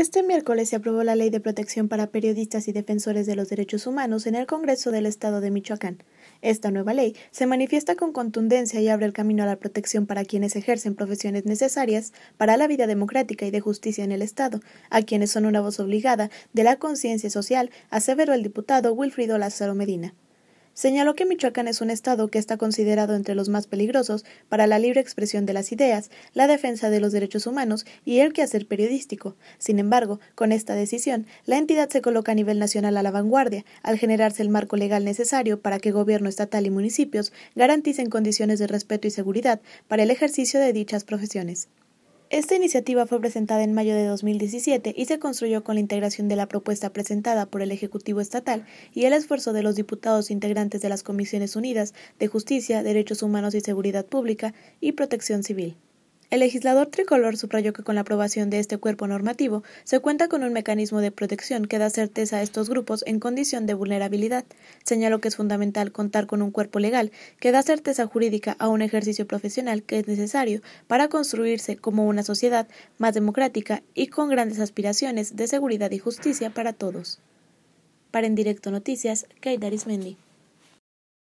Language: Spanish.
Este miércoles se aprobó la Ley de Protección para Periodistas y Defensores de los Derechos Humanos en el Congreso del Estado de Michoacán. Esta nueva ley se manifiesta con contundencia y abre el camino a la protección para quienes ejercen profesiones necesarias para la vida democrática y de justicia en el Estado, a quienes son una voz obligada de la conciencia social, aseveró el diputado Wilfrido Lázaro Medina. Señaló que Michoacán es un estado que está considerado entre los más peligrosos para la libre expresión de las ideas, la defensa de los derechos humanos y el quehacer periodístico. Sin embargo, con esta decisión, la entidad se coloca a nivel nacional a la vanguardia, al generarse el marco legal necesario para que gobierno estatal y municipios garanticen condiciones de respeto y seguridad para el ejercicio de dichas profesiones. Esta iniciativa fue presentada en mayo de 2017 y se construyó con la integración de la propuesta presentada por el Ejecutivo Estatal y el esfuerzo de los diputados integrantes de las Comisiones Unidas de Justicia, Derechos Humanos y Seguridad Pública y Protección Civil. El legislador tricolor subrayó que con la aprobación de este cuerpo normativo se cuenta con un mecanismo de protección que da certeza a estos grupos en condición de vulnerabilidad. Señaló que es fundamental contar con un cuerpo legal que da certeza jurídica a un ejercicio profesional que es necesario para construirse como una sociedad más democrática y con grandes aspiraciones de seguridad y justicia para todos. Para En Directo Noticias, Kate Arismendi.